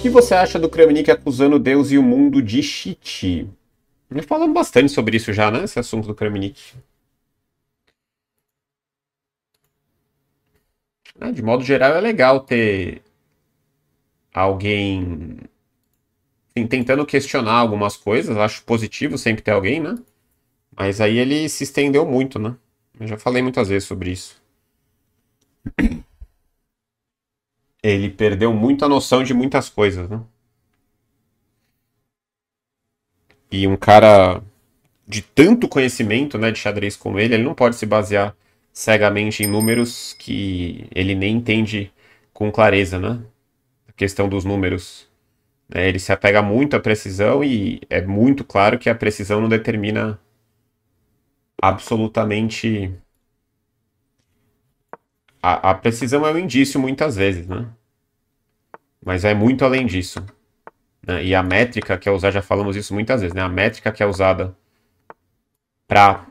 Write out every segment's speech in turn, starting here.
que você acha do Kremnik acusando Deus e o mundo de cheat? Nós falamos bastante sobre isso já, né? Esse assunto do Kremnik. É, de modo geral, é legal ter alguém assim, tentando questionar algumas coisas. Acho positivo sempre ter alguém, né? Mas aí ele se estendeu muito, né? Eu já falei muitas vezes sobre isso ele perdeu muita noção de muitas coisas, né? E um cara de tanto conhecimento, né, de xadrez como ele, ele não pode se basear cegamente em números que ele nem entende com clareza, né? A questão dos números. Né? Ele se apega muito à precisão e é muito claro que a precisão não determina absolutamente a, a precisão é um indício muitas vezes, né? Mas é muito além disso. Né? E a métrica que é usada, já falamos isso muitas vezes, né? A métrica que é usada para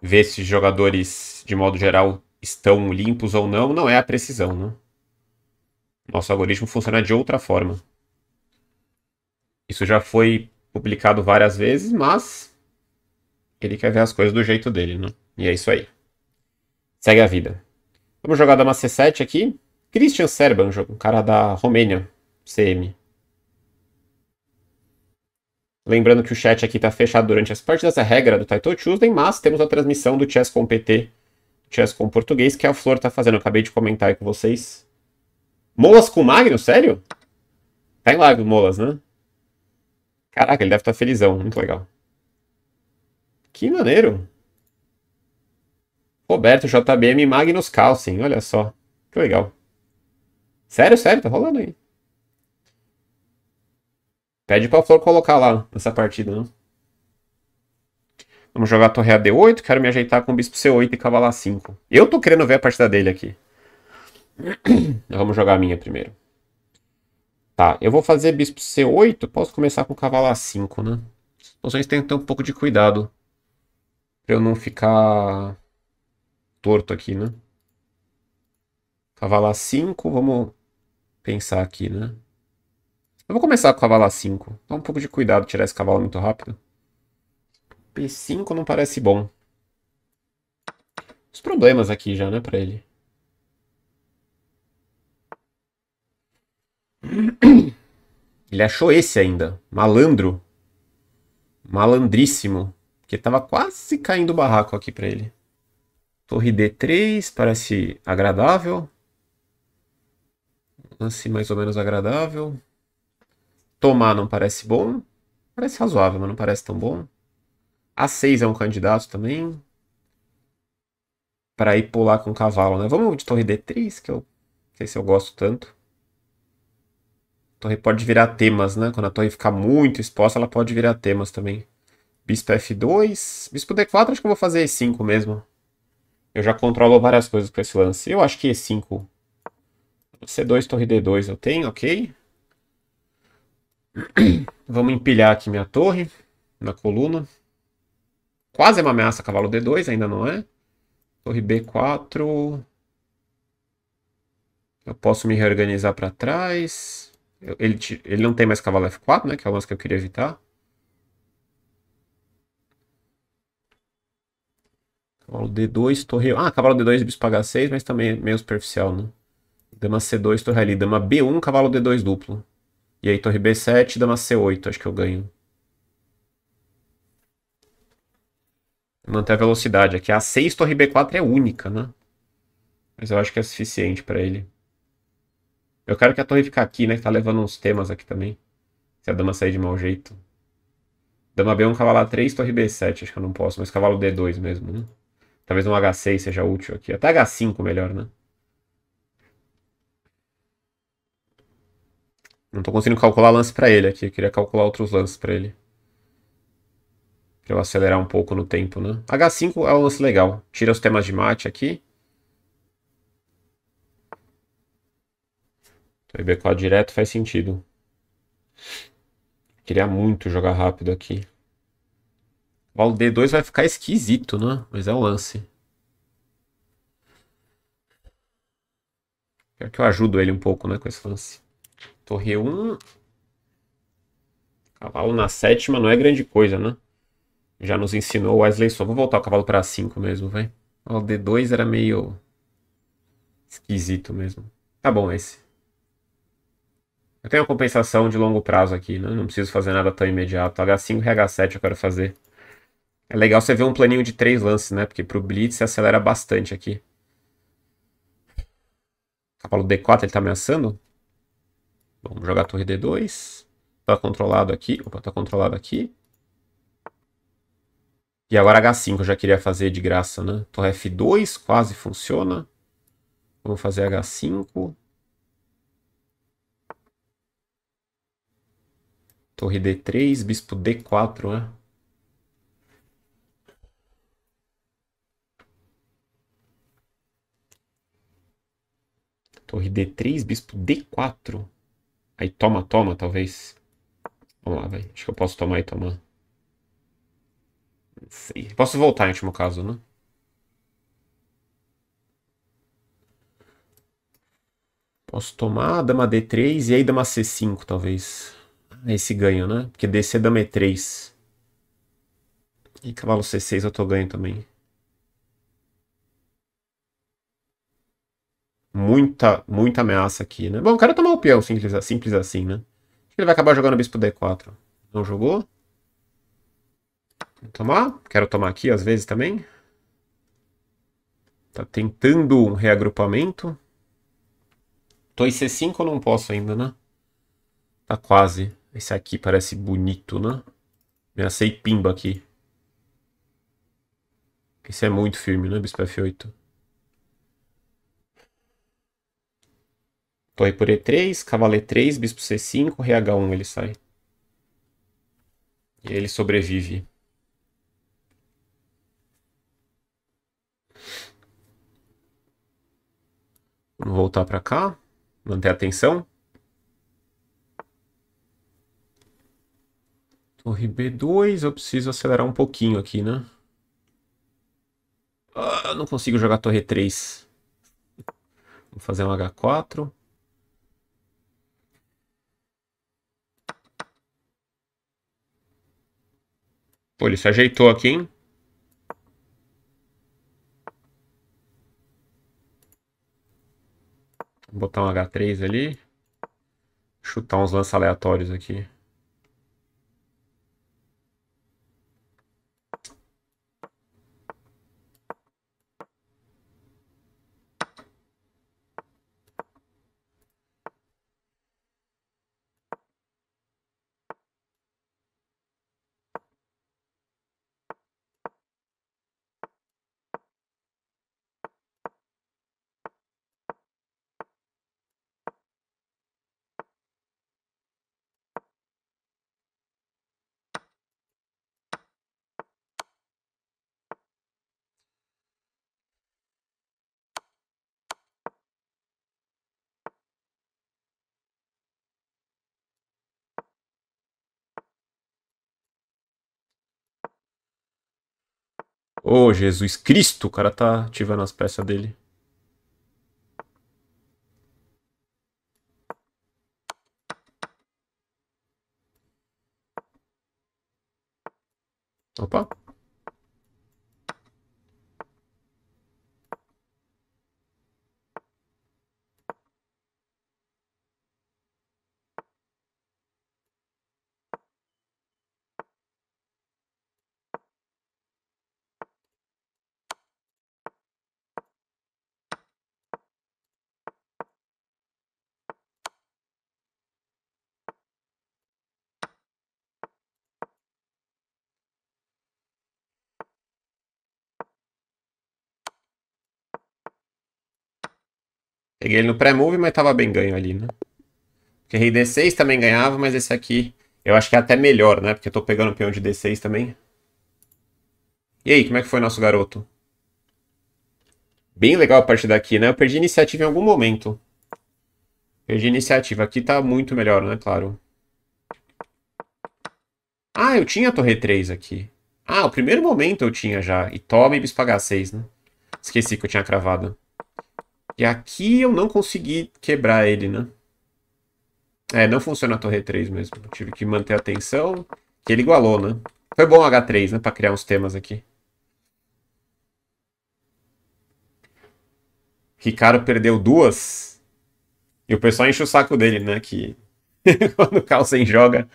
ver se jogadores, de modo geral, estão limpos ou não, não é a precisão, né? Nosso algoritmo funciona de outra forma. Isso já foi publicado várias vezes, mas ele quer ver as coisas do jeito dele, né? E é isso aí. Segue a vida. Vamos jogar dama C7 aqui. Christian Serban, um cara da Romênia, CM. Lembrando que o chat aqui está fechado durante as partidas, é regra do Taito Tuesday, mas temos a transmissão do Chess com PT, Chess com Português, que a Flor está fazendo. Eu acabei de comentar aí com vocês. Molas com Magno? Sério? Tá em live o Molas, né? Caraca, ele deve estar tá felizão. Muito legal. Que maneiro. Roberto JBM e Magnus Carlsen, olha só. Que legal. Sério, sério, tá rolando aí. Pede pra Flor colocar lá nessa partida, né? Vamos jogar torre a D8, quero me ajeitar com bispo C8 e a 5. Eu tô querendo ver a partida dele aqui. Vamos jogar a minha primeiro. Tá, eu vou fazer bispo C8, posso começar com cavalo A5, né? As posições tem que ter um pouco de cuidado. Pra eu não ficar torto aqui, né? Cavalar 5, vamos pensar aqui, né? Eu vou começar com cavalar 5. Dá um pouco de cuidado tirar esse cavalo muito rápido. P5 não parece bom. Os problemas aqui já, né, pra ele. Ele achou esse ainda. Malandro. Malandríssimo. Porque tava quase caindo o barraco aqui pra ele. Torre D3 parece agradável. Lance mais ou menos agradável. Tomar não parece bom. Parece razoável, mas não parece tão bom. A6 é um candidato também. Para ir pular com cavalo, né? Vamos de torre D3, que eu não sei se eu gosto tanto. A torre pode virar temas, né? Quando a torre ficar muito exposta, ela pode virar temas também. Bispo F2. Bispo D4, acho que eu vou fazer E5 mesmo. Eu já controlo várias coisas com esse lance. Eu acho que E5. C2, torre D2 eu tenho, ok. Vamos empilhar aqui minha torre na coluna. Quase é uma ameaça cavalo D2, ainda não é. Torre B4. Eu posso me reorganizar para trás. Ele, ele não tem mais cavalo F4, né? Que é o lance que eu queria evitar. Cavalo D2, torre... Ah, cavalo D2, bispo H6, mas também é meio superficial, né? Dama C2, torre ali. Dama B1, cavalo D2 duplo. E aí torre B7, dama C8, acho que eu ganho. Manter a velocidade aqui. A 6, torre B4 é única, né? Mas eu acho que é suficiente para ele. Eu quero que a torre fique aqui, né? Que tá levando uns temas aqui também. Se a dama sair de mau jeito. Dama B1, cavalo A3, torre B7. Acho que eu não posso, mas cavalo D2 mesmo, né? Talvez um H6 seja útil aqui. Até H5 melhor, né? Não tô conseguindo calcular lance para ele aqui. Eu queria calcular outros lances para ele. Pra eu acelerar um pouco no tempo, né? H5 é um lance legal. Tira os temas de mate aqui. Então, IB4 direto faz sentido. Queria muito jogar rápido aqui. Cavalo D2 vai ficar esquisito, né? Mas é o lance. Quero que eu ajudo ele um pouco, né, com esse lance. Torre 1. Cavalo na sétima não é grande coisa, né? Já nos ensinou o Wesley Só. Vou voltar o cavalo para 5 mesmo, vai. O D2 era meio esquisito mesmo. Tá bom esse. Eu tenho uma compensação de longo prazo aqui, né? Não preciso fazer nada tão imediato. H5 e H7 eu quero fazer. É legal você ver um planinho de três lances, né? Porque pro Blitz você acelera bastante aqui. Cavalo tá D4 ele tá ameaçando. Vamos jogar a torre D2. Tá controlado aqui. Opa, tá controlado aqui. E agora H5 eu já queria fazer de graça, né? Torre F2 quase funciona. Vamos fazer H5. Torre D3, bispo D4, né? Torre D3, bispo D4. Aí toma, toma, talvez. Vamos lá, vai. Acho que eu posso tomar e tomar. Não sei. Posso voltar em último caso, né? Posso tomar a dama D3 e aí dama C5, talvez. É esse ganho, né? Porque DC é dama E3. E cavalo C6 eu tô ganho também. muita, muita ameaça aqui, né? Bom, o cara tomar o peão simples, simples assim, né? Acho que ele vai acabar jogando bispo d4. Não jogou? Vou tomar. Quero tomar aqui às vezes também. Tá tentando um reagrupamento. Tô em C5 eu não posso ainda, né? Tá quase. Esse aqui parece bonito, né? Ameacei pimba aqui. Esse é muito firme, né? Bispo F8. Torre por E3, cavalo E3, bispo C5, rei H1 ele sai. E ele sobrevive. Vamos voltar para cá, manter a atenção. Torre B2, eu preciso acelerar um pouquinho aqui, né? Ah, não consigo jogar torre 3. Vou fazer um H4. Pô, ele se ajeitou aqui, hein? Vou botar um H3 ali. Chutar uns lances aleatórios aqui. Oh, Jesus Cristo! O cara tá ativando as peças dele. Opa! Peguei ele no pré-move, mas tava bem ganho ali, né? Porque rei D6 também ganhava, mas esse aqui eu acho que é até melhor, né? Porque eu tô pegando peão de D6 também. E aí, como é que foi nosso garoto? Bem legal a partir daqui, né? Eu perdi iniciativa em algum momento. Perdi iniciativa. Aqui tá muito melhor, né? Claro. Ah, eu tinha a torre 3 aqui. Ah, o primeiro momento eu tinha já. E toma e bispagar 6, né? Esqueci que eu tinha cravado. E aqui eu não consegui quebrar ele, né? É, não funciona a torre 3 mesmo. tive que manter a tensão, que ele igualou, né? Foi bom H3, né? Pra criar uns temas aqui. Ricardo perdeu duas. E o pessoal enche o saco dele, né? Que quando o Carlsen joga,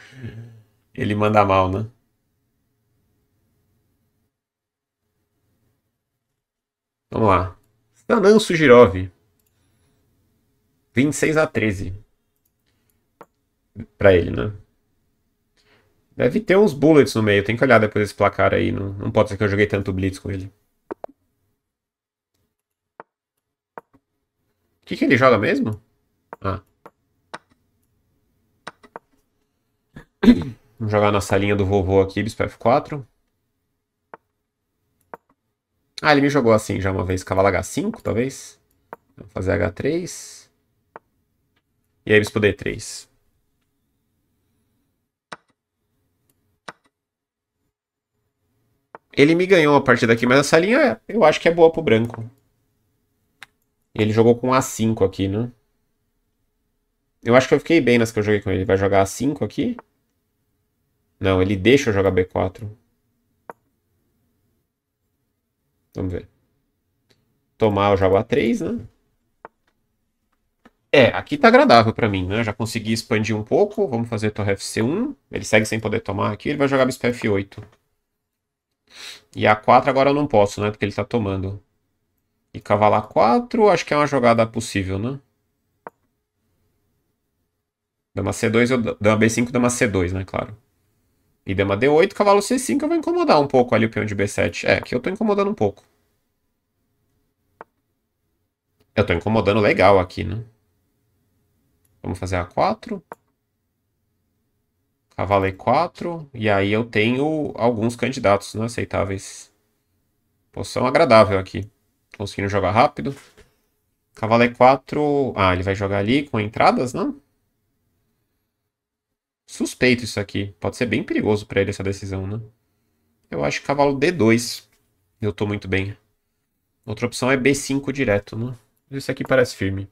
ele manda mal, né? Vamos lá. Danan Sugirov. 26 a 13. Pra ele, né? Deve ter uns bullets no meio. Tem que olhar depois esse placar aí. Não, não pode ser que eu joguei tanto blitz com ele. O que, que ele joga mesmo? Ah. Vamos jogar na salinha do vovô aqui, Bispef 4 ah, ele me jogou assim já uma vez. Cavalo H5, talvez. Vou fazer H3. E aí bispo D3. Ele me ganhou a partida aqui, mas essa linha eu acho que é boa pro branco. Ele jogou com A5 aqui, né? Eu acho que eu fiquei bem nas que eu joguei com ele. Ele vai jogar A5 aqui? Não, ele deixa eu jogar B4. Vamos ver. Tomar o Jaguar 3, né? É, aqui tá agradável pra mim, né? Já consegui expandir um pouco. Vamos fazer torre FC1. Ele segue sem poder tomar aqui. Ele vai jogar bispo F8. E A4 agora eu não posso, né? Porque ele tá tomando. E cavalar 4 acho que é uma jogada possível, né? Dama C2, eu... Dama B5, dama C2, né? Claro. E dama é D8, cavalo C5, eu vou incomodar um pouco ali o peão de B7. É, aqui eu tô incomodando um pouco. Eu tô incomodando legal aqui, né? Vamos fazer A4. Cavalo E4. E aí eu tenho alguns candidatos não né, aceitáveis. Posição agradável aqui. Conseguindo jogar rápido. Cavalo E4. Ah, ele vai jogar ali com entradas, não? Suspeito isso aqui. Pode ser bem perigoso para ele essa decisão, né? Eu acho que cavalo D2. Eu tô muito bem. Outra opção é B5 direto, né? Esse aqui parece firme.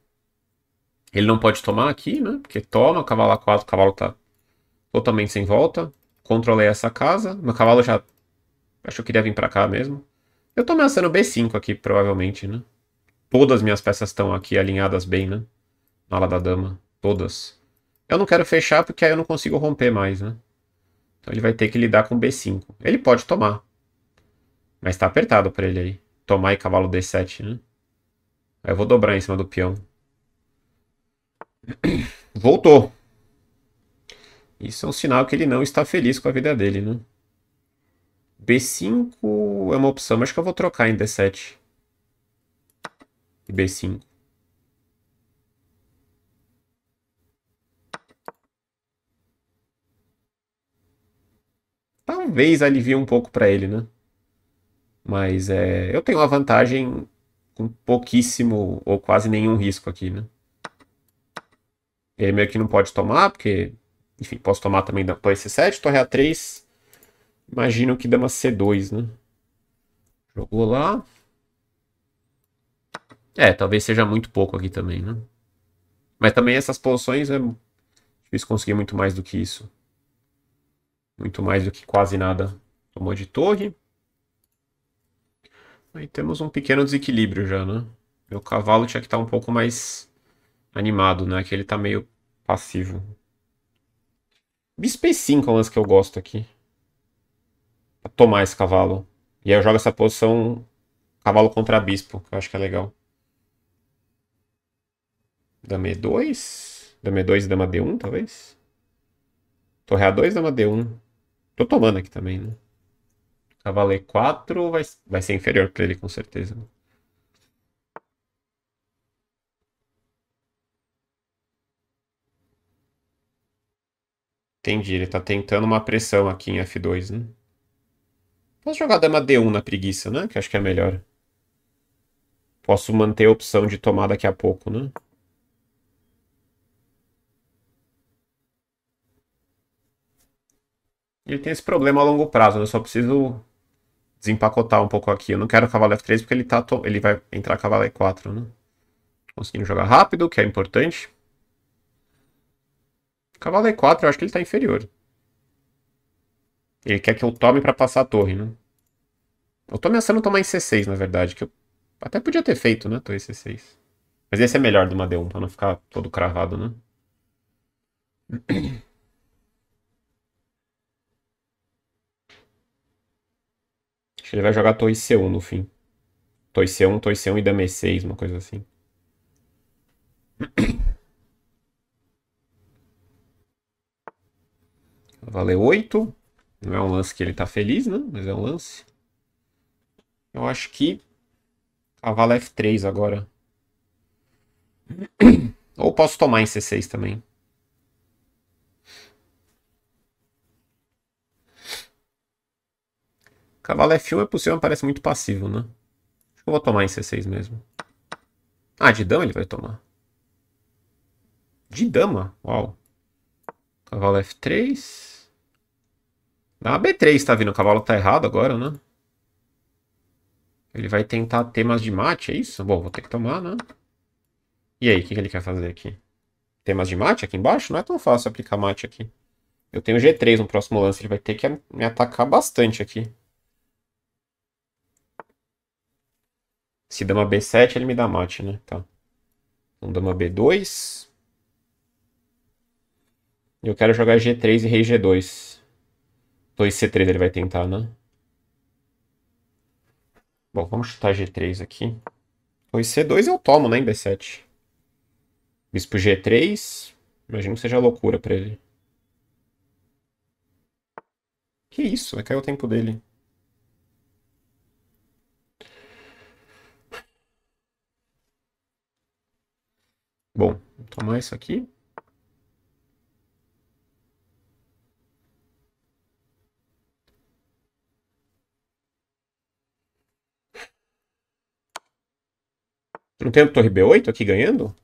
Ele não pode tomar aqui, né? Porque toma, cavalo A4, o cavalo tá totalmente sem volta. Controlei essa casa. Meu cavalo já... Acho que eu queria vir pra cá mesmo. Eu tô ameaçando B5 aqui, provavelmente, né? Todas as minhas peças estão aqui alinhadas bem, né? Na ala da dama. Todas. Eu não quero fechar porque aí eu não consigo romper mais, né? Então ele vai ter que lidar com B5. Ele pode tomar. Mas tá apertado para ele aí. Tomar e cavalo D7, né? Aí eu vou dobrar em cima do peão. Voltou. Isso é um sinal que ele não está feliz com a vida dele, né? B5 é uma opção, mas acho que eu vou trocar em D7. E B5. talvez alivie um pouco para ele, né? Mas é, eu tenho uma vantagem com pouquíssimo ou quase nenhum risco aqui, né? Ele meio que não pode tomar, porque, enfim, posso tomar também da torre C7, torre A3. Imagino que dama C2, né? Jogou lá. É, talvez seja muito pouco aqui também, né? Mas também essas posições é difícil conseguir muito mais do que isso. Muito mais do que quase nada tomou de torre. Aí temos um pequeno desequilíbrio já, né? Meu cavalo tinha que estar tá um pouco mais animado, né? Que ele tá meio passivo. Bispo E5 é um lance que eu gosto aqui. Pra tomar esse cavalo. E aí eu jogo essa posição cavalo contra bispo, que eu acho que é legal. Dama E2? Dama E2 e dama D1, talvez? Torre A2, dama D1. Tô tomando aqui também, né? Cavaleiro 4 vai, vai ser inferior pra ele, com certeza. Entendi, ele tá tentando uma pressão aqui em F2, né? Posso jogar dama D1 na preguiça, né? Que acho que é melhor. Posso manter a opção de tomar daqui a pouco, né? Ele tem esse problema a longo prazo, né? eu só preciso desempacotar um pouco aqui. Eu não quero cavalo F3 porque ele, tá to... ele vai entrar cavalo E4, né? Conseguindo jogar rápido, que é importante. Cavalo E4, eu acho que ele está inferior. Ele quer que eu tome para passar a torre, né? Eu tô ameaçando tomar em C6, na verdade, que eu até podia ter feito, né? Torre C6. Mas esse é melhor do uma D1, para não ficar todo cravado, né? que ele vai jogar Torre C1 no fim. Torre C1, Torre C1 e Dame 6, uma coisa assim. Valeu 8. Não é um lance que ele tá feliz, né? Mas é um lance. Eu acho que cavalo tá, F3 agora. Ou posso tomar em C6 também. Cavalo F1 é possível, mas parece muito passivo, né? Acho que eu vou tomar em C6 mesmo. Ah, de dama ele vai tomar. De dama? Uau. Cavalo F3. Na B3, tá vindo? O cavalo tá errado agora, né? Ele vai tentar temas de mate, é isso? Bom, vou ter que tomar, né? E aí, o que, que ele quer fazer aqui? Temas de mate aqui embaixo? Não é tão fácil aplicar mate aqui. Eu tenho G3 no próximo lance, ele vai ter que me atacar bastante aqui. Se dama B7, ele me dá mate, né? Tá. Então dama B2. Eu quero jogar G3 e rei G2. 2C3 ele vai tentar, né? Bom, vamos chutar G3 aqui. 2 C2 eu tomo, né, em B7. Bispo G3. Imagino que seja loucura pra ele. Que isso? Vai cair o tempo dele. Bom, vou tomar isso aqui. Não tem torre B8 aqui ganhando?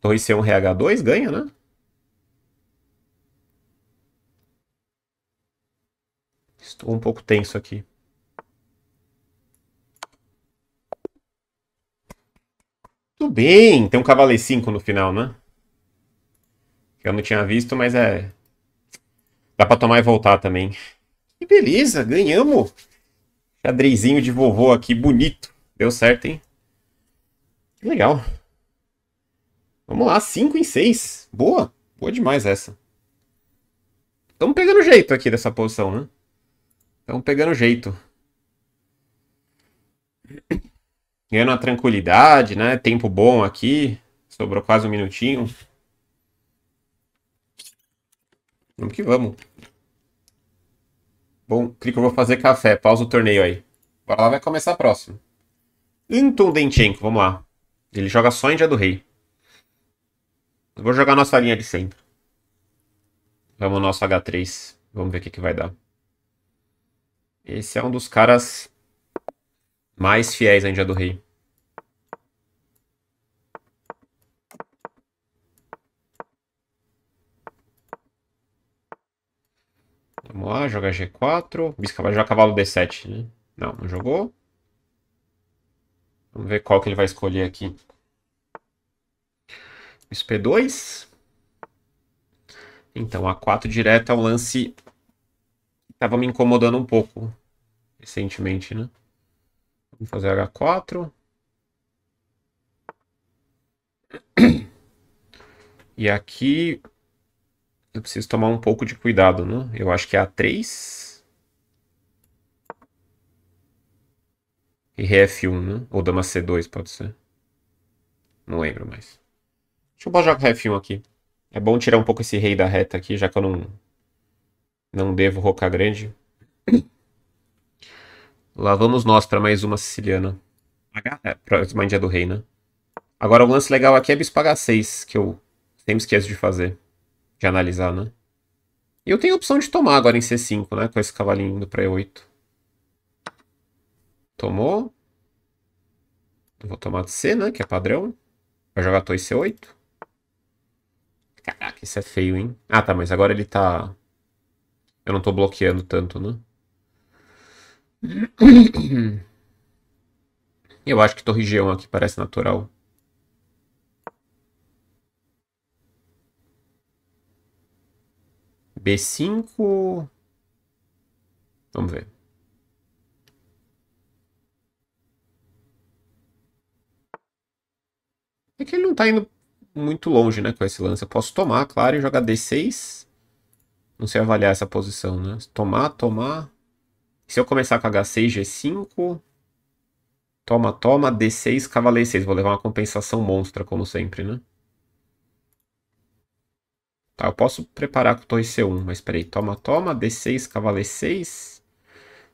Torre C1 RH2 ganha, né? Estou um pouco tenso aqui. Tudo bem, tem um cavaleiro 5 no final, né? Que eu não tinha visto, mas é... Dá pra tomar e voltar também. Que beleza, ganhamos! Xadrezinho de vovô aqui, bonito. Deu certo, hein? Que legal. Vamos lá, 5 em 6. Boa, boa demais essa. Estamos pegando jeito aqui dessa posição, né? Estamos pegando jeito ganhando a tranquilidade, né? Tempo bom aqui. Sobrou quase um minutinho. Vamos que vamos. Bom, clico, eu vou fazer café. Pausa o torneio aí. Agora lá vai começar a próxima. Anton Denchenko, vamos lá. Ele joga só em dia do rei. Eu vou jogar nossa linha de sempre. Vamos nosso H3. Vamos ver o que, que vai dar. Esse é um dos caras mais fiéis ainda do rei. Vamos lá, joga G4. Bisca vai jogar cavalo D7, né? Não, não jogou. Vamos ver qual que ele vai escolher aqui. Bispo P2. Então, A4 direto é um lance que estava me incomodando um pouco recentemente, né? Vamos fazer H4. E aqui eu preciso tomar um pouco de cuidado, né? Eu acho que é A3. E RF1, é né? Ou dama C2, pode ser. Não lembro mais. Deixa eu botar com rf 1 aqui. É bom tirar um pouco esse rei da reta aqui, já que eu não, não devo rocar grande. Lá vamos nós para mais uma siciliana. É, pra mandia dia do rei, né? Agora o lance legal aqui é bis pagar 6, que eu sempre esqueço de fazer. De analisar, né? E eu tenho a opção de tomar agora em C5, né? Com esse cavalinho indo pra E8. Tomou. Eu vou tomar de C, né? Que é padrão. Vai jogar torre C8. Caraca, isso é feio, hein? Ah, tá, mas agora ele tá... Eu não tô bloqueando tanto, né? Eu acho que Torre Geão aqui parece natural. B5. Vamos ver. É que ele não está indo muito longe, né, com esse lance. Eu posso tomar, claro, e jogar D6. Não sei avaliar essa posição, né? Tomar, tomar. Se eu começar com H6, G5, toma, toma, D6, cavaleiro 6. Vou levar uma compensação monstra, como sempre, né? Tá, eu posso preparar com torre C1, mas peraí, toma, toma, D6, cavaleiro 6.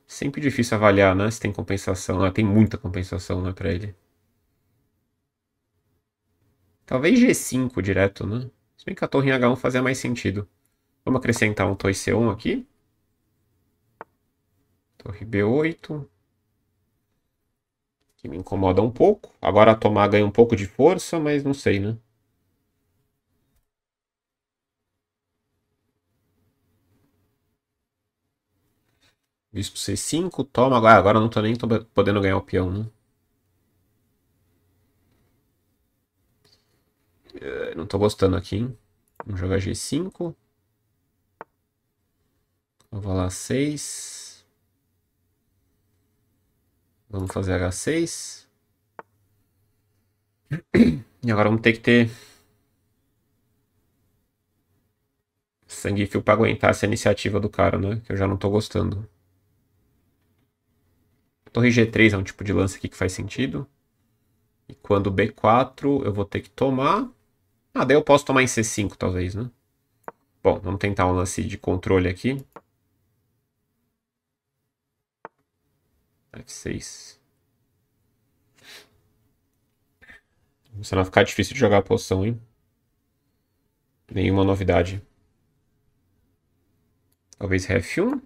Sempre difícil avaliar, né, se tem compensação. Ah, tem muita compensação, né, pra ele. Talvez G5 direto, né? Se bem que a torre em H1 fazia mais sentido. Vamos acrescentar um torre C1 aqui. Então, Torre B8. Que me incomoda um pouco. Agora a tomar ganha um pouco de força, mas não sei, né? Bispo C5, toma. Agora, agora não tô nem tô podendo ganhar o peão, né? Eh, não tô gostando aqui, hein? Vamos jogar G5. Vou lá 6. Vamos fazer H6. E agora vamos ter que ter sangue frio pra aguentar essa iniciativa do cara, né? Que eu já não tô gostando. Torre G3 é um tipo de lance aqui que faz sentido. E quando B4 eu vou ter que tomar. Ah, daí eu posso tomar em C5 talvez, né? Bom, vamos tentar um lance de controle aqui. F6. Começando a ficar difícil de jogar a poção, hein? Nenhuma novidade. Talvez F1.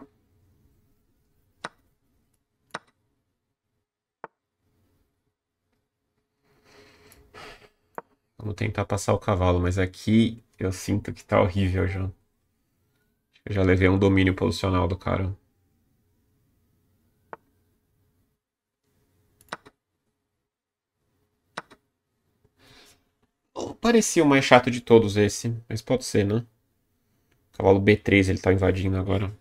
Vamos tentar passar o cavalo, mas aqui eu sinto que tá horrível já. Eu já levei um domínio posicional do cara. Parecia o mais chato de todos esse, mas pode ser, né? Cavalo B3 ele tá invadindo agora.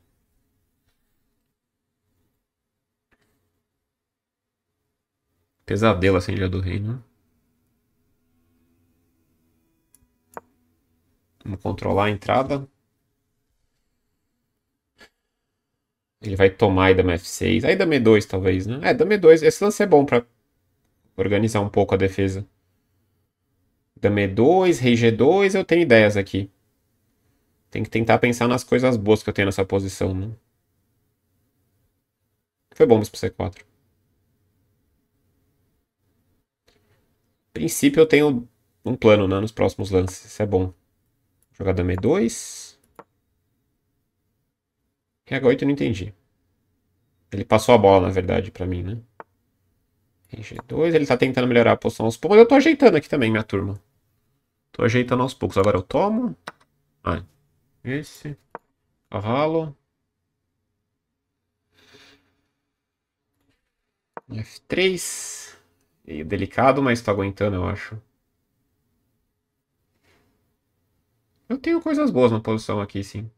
Pesadelo assim já do rei né? Vamos controlar a entrada. Ele vai tomar aí dama F6. Aí dama m 2 talvez, né? É, dama m 2 Esse lance é bom pra organizar um pouco a defesa. Dame 2, é Rei G2, eu tenho ideias aqui. Tem que tentar pensar nas coisas boas que eu tenho nessa posição, né? Foi bom, mas pro C4. princípio eu tenho um plano né, nos próximos lances. Isso é bom. Jogar dama E2. Rei H8 eu não entendi. Ele passou a bola, na verdade, pra mim, né? Rei G2. Ele tá tentando melhorar a posição aos poucos. Eu tô ajeitando aqui também, minha turma. Tô ajeitando aos poucos. Agora eu tomo. Ah, esse. Cavalo. F3. Meio delicado, mas tô aguentando, eu acho. Eu tenho coisas boas na posição aqui, sim.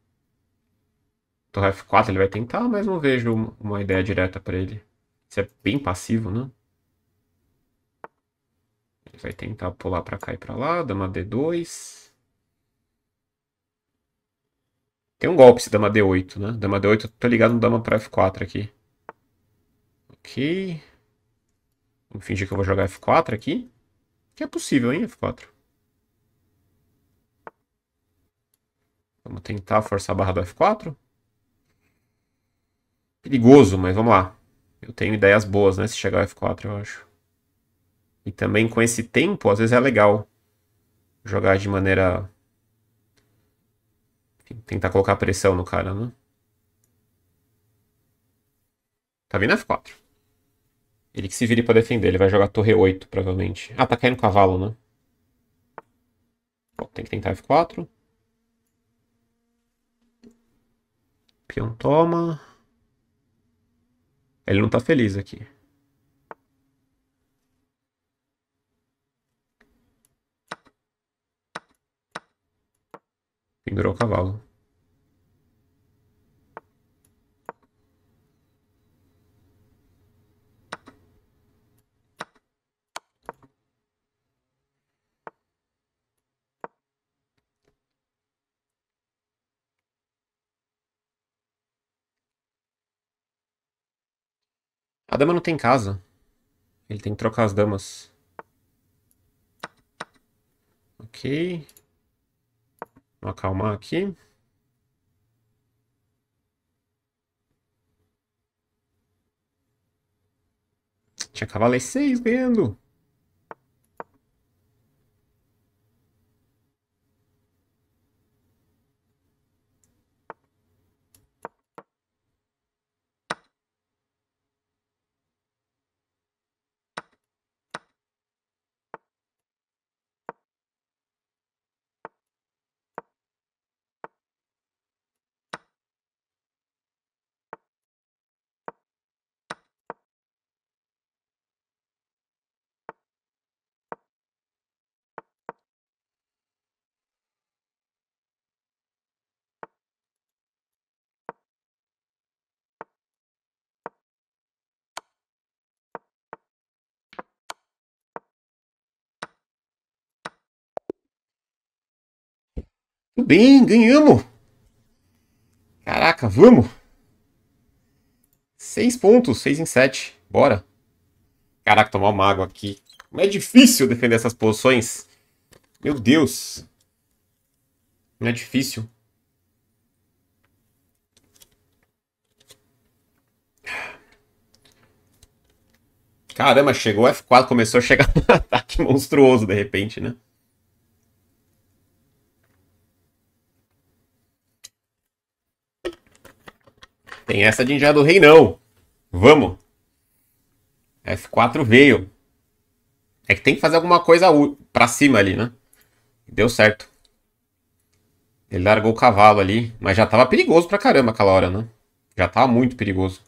Torre F4 ele vai tentar, mas não vejo uma ideia direta para ele. Isso é bem passivo, né? Vai tentar pular para cá e para lá. Dama D2. Tem um golpe esse dama D8, né? Dama D8, tô ligado no dama para F4 aqui. Ok. Vou fingir que eu vou jogar F4 aqui. Que é possível, hein, F4. Vamos tentar forçar a barra do F4. Perigoso, mas vamos lá. Eu tenho ideias boas, né? Se chegar ao F4, eu acho. E também com esse tempo, às vezes é legal jogar de maneira. Enfim, tentar colocar pressão no cara, né? Tá vindo F4. Ele que se vire pra defender, ele vai jogar torre 8, provavelmente. Ah, tá caindo cavalo, né? Bom, tem que tentar F4. Peão toma. Ele não tá feliz aqui. Pendurou o cavalo. A dama não tem casa. Ele tem que trocar as damas. Ok. Vou acalmar aqui. Tinha cavalo 6 ganhando. bem, ganhamos. Caraca, vamos. 6 pontos, 6 em 7. Bora. Caraca, tomar uma água aqui. não é difícil defender essas posições. Meu Deus. Não é difícil. Caramba, chegou o F4, começou a chegar um ataque monstruoso de repente, né? Tem essa de Engenharia do Rei, não. Vamos. F4 veio. É que tem que fazer alguma coisa pra cima ali, né? Deu certo. Ele largou o cavalo ali. Mas já tava perigoso pra caramba aquela hora, né? Já tava muito perigoso.